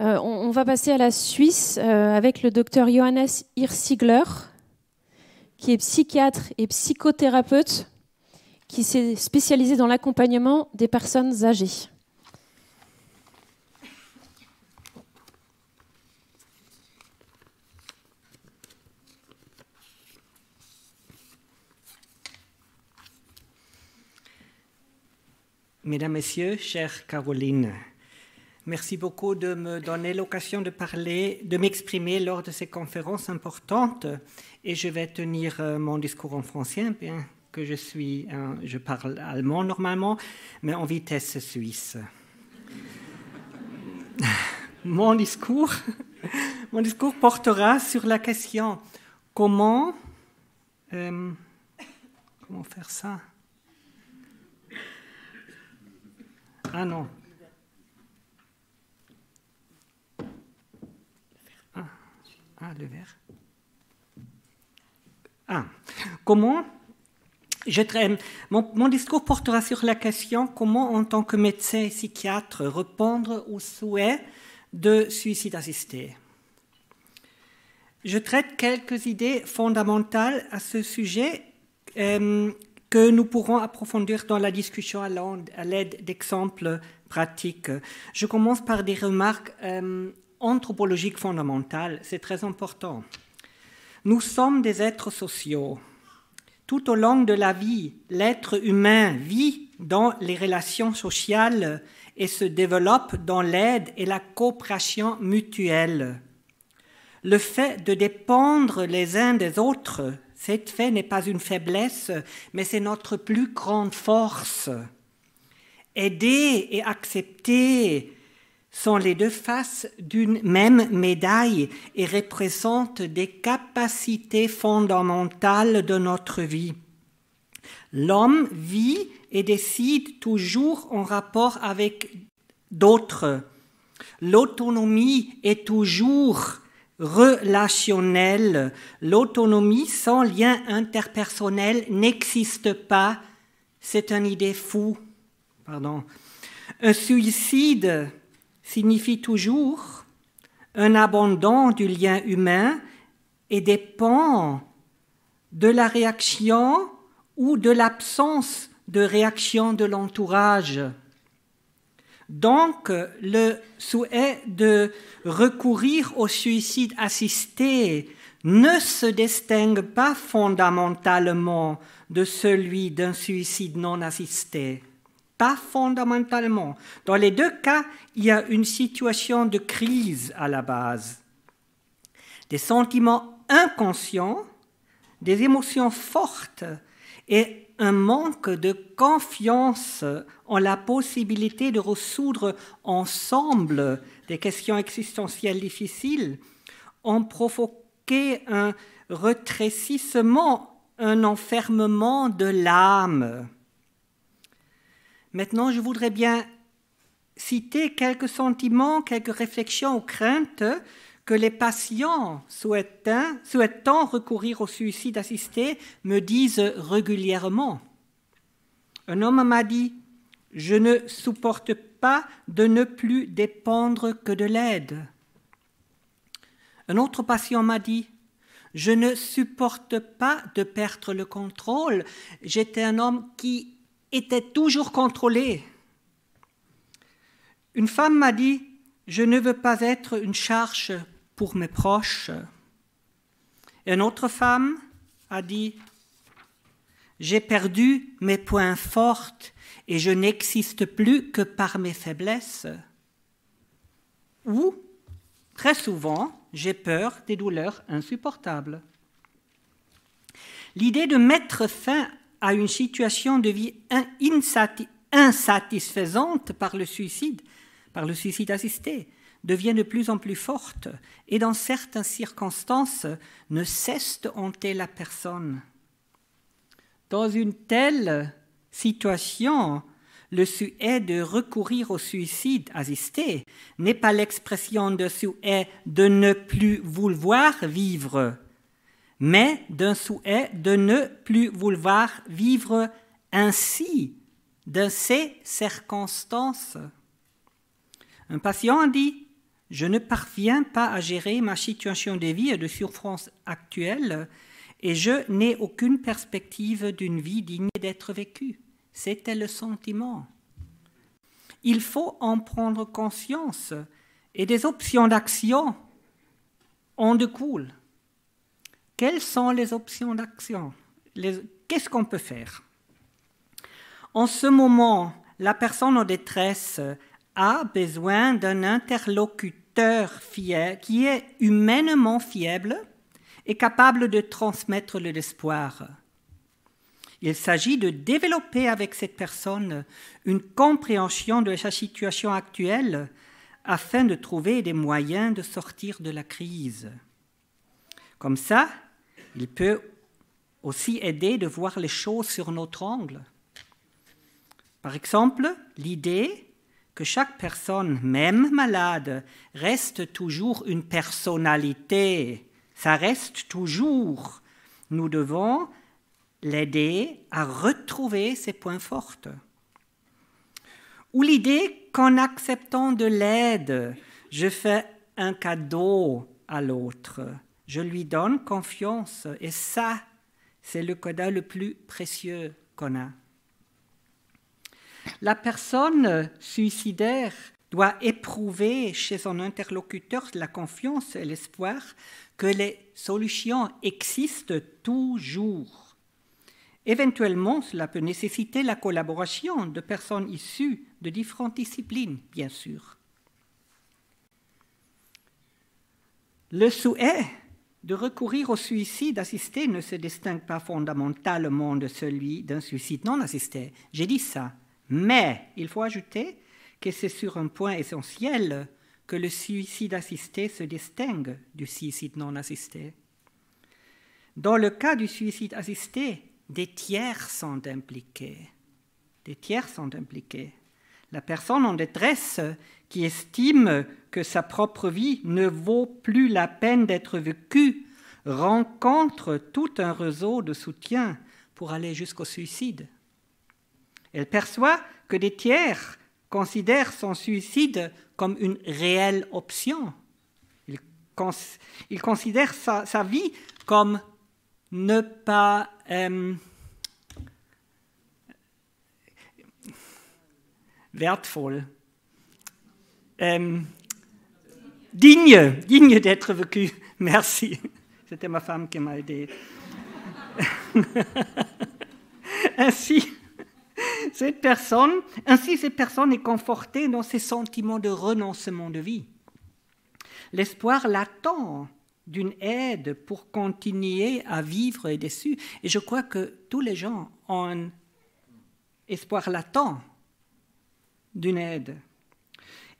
Euh, on, va passer à la Suisse euh, avec le docteur Johannes Hirsigler, qui est psychiatre et psychothérapeute, qui s'est spécialisé dans l'accompagnement des personnes âgées. Mesdames, Messieurs, chère Caroline, Merci beaucoup de me donner l'occasion de parler, de m'exprimer lors de ces conférences importantes. Et je vais tenir euh, mon discours en français, hein, bien que je, suis, je parle allemand normalement, mais en vitesse suisse. mon, discours, mon discours portera sur la question comment, euh, comment faire ça Ah non. Ah, le verre. Ah, comment je mon, mon, discours portera sur la question comment, en tant que médecin et psychiatre, répondre aux souhaits de suicide assisté. Je traite quelques idées fondamentales à ce sujet euh, que nous pourrons approfondir dans la discussion à l'aide d'exemples pratiques. Je commence par des remarques. Euh, anthropologique fondamentale, c'est très important. Nous sommes des êtres sociaux. Tout au long de la vie, l'être humain vit dans les relations sociales et se développe dans l'aide et la coopération mutuelle. Le fait de dépendre les uns des autres, cet fait n'est pas une faiblesse, mais c'est notre plus grande force. Aider et accepter sont les deux faces d'une même médaille et représentent des capacités fondamentales de notre vie. L'homme vit et décide toujours en rapport avec d'autres. L'autonomie est toujours relationnelle. L'autonomie sans lien interpersonnel n'existe pas. C'est une idée fou. Pardon. Un suicide signifie toujours un abandon du lien humain et dépend de la réaction ou de l'absence de réaction de l'entourage. Donc, le souhait de recourir au suicide assisté ne se distingue pas fondamentalement de celui d'un suicide non assisté pas fondamentalement. Dans les deux cas, il y a une situation de crise à la base. Des sentiments inconscients, des émotions fortes et un manque de confiance en la possibilité de résoudre ensemble des questions existentielles difficiles ont provoqué un retrécissement, un enfermement de l'âme. Maintenant, je voudrais bien citer quelques sentiments, quelques réflexions ou craintes que les patients souhaitant, recourir au suicide assisté me disent régulièrement. Un homme m'a dit, je ne supporte pas de ne plus dépendre que de l'aide. Un autre patient m'a dit, je ne supporte pas de perdre le contrôle. J'étais un homme qui était toujours contrôlée. Une femme m'a dit, je ne veux pas être une charge pour mes proches. une autre femme a dit, j'ai perdu mes points forts et je n'existe plus que par mes faiblesses. Ou, très souvent, j'ai peur des douleurs insupportables. L'idée de mettre fin à une situation de vie insatisfaisante par le suicide, par le suicide assisté, devient de plus en plus forte et dans certaines circonstances ne cesse de hanter la personne. Dans une telle situation, le souhait de recourir au suicide assisté n'est pas l'expression de souhait de ne plus vouloir vivre, mais d'un souhait de ne plus vouloir vivre ainsi de ces circonstances. Un patient dit Je ne parviens pas à gérer ma situation de vie et de souffrance actuelle et je n'ai aucune perspective d'une vie digne d'être vécue. C'était le sentiment. Il faut en prendre conscience et des options d'action en découlent. Quelles sont les options d'action Qu'est-ce qu'on peut faire En ce moment, la personne en détresse a besoin d'un interlocuteur fier, qui est humainement fiable et capable de transmettre l'espoir. Il s'agit de développer avec cette personne une compréhension de sa situation actuelle afin de trouver des moyens de sortir de la crise. Comme ça, il peut aussi aider de voir les choses sur notre angle. Par exemple, l'idée que chaque personne, même malade, reste toujours une personnalité. Ça reste toujours. Nous devons l'aider à retrouver ses points forts. Ou l'idée qu'en acceptant de l'aide, je fais un cadeau à l'autre je lui donne confiance et ça, c'est le coda le plus précieux qu'on a. La personne suicidaire doit éprouver chez son interlocuteur la confiance et l'espoir que les solutions existent toujours. Éventuellement, cela peut nécessiter la collaboration de personnes issues de différentes disciplines, bien sûr. Le souhait de recourir au suicide assisté ne se distingue pas fondamentalement de celui d'un suicide non assisté. J'ai dit ça. Mais il faut ajouter que c'est sur un point essentiel que le suicide assisté se distingue du suicide non assisté. Dans le cas du suicide assisté, des tiers sont impliqués. Des tiers sont impliqués. La personne en détresse euh, qui estime que sa propre vie ne vaut plus la peine d'être vécue rencontre tout un réseau de soutien pour aller jusqu'au suicide. Elle perçoit que des tiers considèrent son suicide comme une réelle option. Ils, considère considèrent sa, vie comme ne pas... Euh, wertvoll. Ähm, digne, digne d'être vécu. Merci. C'était ma femme qui m'a aidé. ainsi, cette personne, ainsi, cette personne est confortée dans ses sentiments de renoncement de vie. L'espoir l'attend d'une aide pour continuer à vivre et déçu. Et je crois que tous les gens ont un espoir latent d'une aide.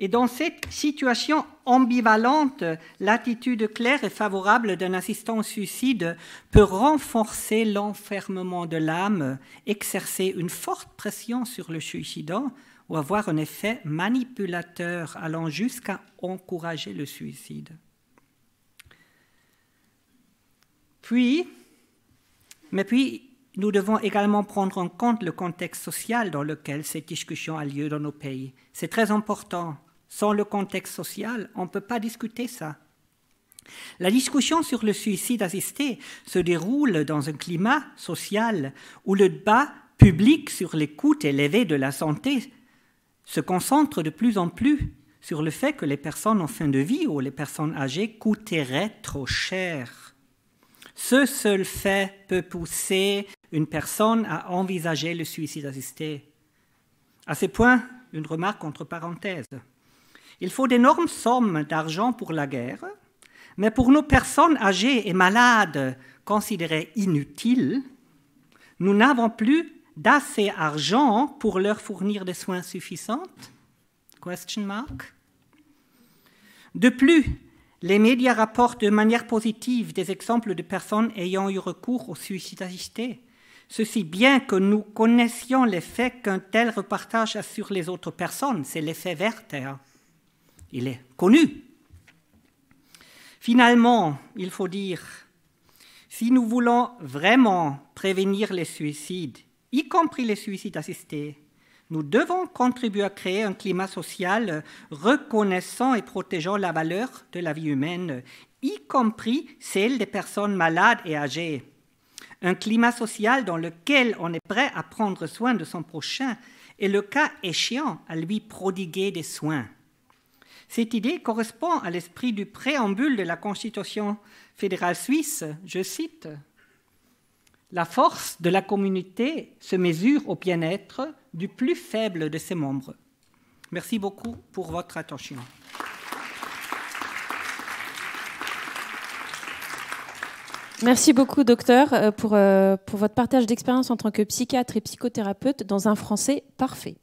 Et dans cette situation ambivalente, l'attitude claire et favorable d'un assistant au suicide peut renforcer l'enfermement de l'âme, exercer une forte pression sur le suicidant ou avoir un effet manipulateur allant jusqu'à encourager le suicide. Puis, mais puis, nous devons également prendre en compte le contexte social dans lequel cette discussion a lieu dans nos pays. C'est très important. Sans le contexte social, on ne peut pas discuter ça. La discussion sur le suicide assisté se déroule dans un climat social où le débat public sur les coûts élevés de la santé se concentre de plus en plus sur le fait que les personnes en fin de vie ou les personnes âgées coûteraient trop cher. Ce seul fait peut pousser une personne à envisager le suicide assisté. À ce point, une remarque entre parenthèses. Il faut d'énormes sommes d'argent pour la guerre, mais pour nos personnes âgées et malades considérées inutiles, nous n'avons plus d'assez d'argent pour leur fournir des soins suffisants Question De plus, les médias rapportent de manière positive des exemples de personnes ayant eu recours au suicide assisté. Ceci bien que nous connaissions l'effet qu'un tel repartage a sur les autres personnes, c'est l'effet Werther. Hein. Il est connu. Finalement, il faut dire, si nous voulons vraiment prévenir les suicides, y compris les suicides assistés, nous devons contribuer à créer un climat social reconnaissant et protégeant la valeur de la vie humaine, y compris celle des personnes malades et âgées. Un climat social dans lequel on est prêt à prendre soin de son prochain et le cas échéant à lui prodiguer des soins. Cette idée correspond à l'esprit du préambule de la Constitution fédérale suisse. Je cite La force de la communauté se mesure au bien-être, du plus faible de ses membres. Merci beaucoup pour votre attention. Merci beaucoup, docteur, euh, pour, euh, pour votre partage d'expérience en tant que psychiatre et psychothérapeute dans un français parfait.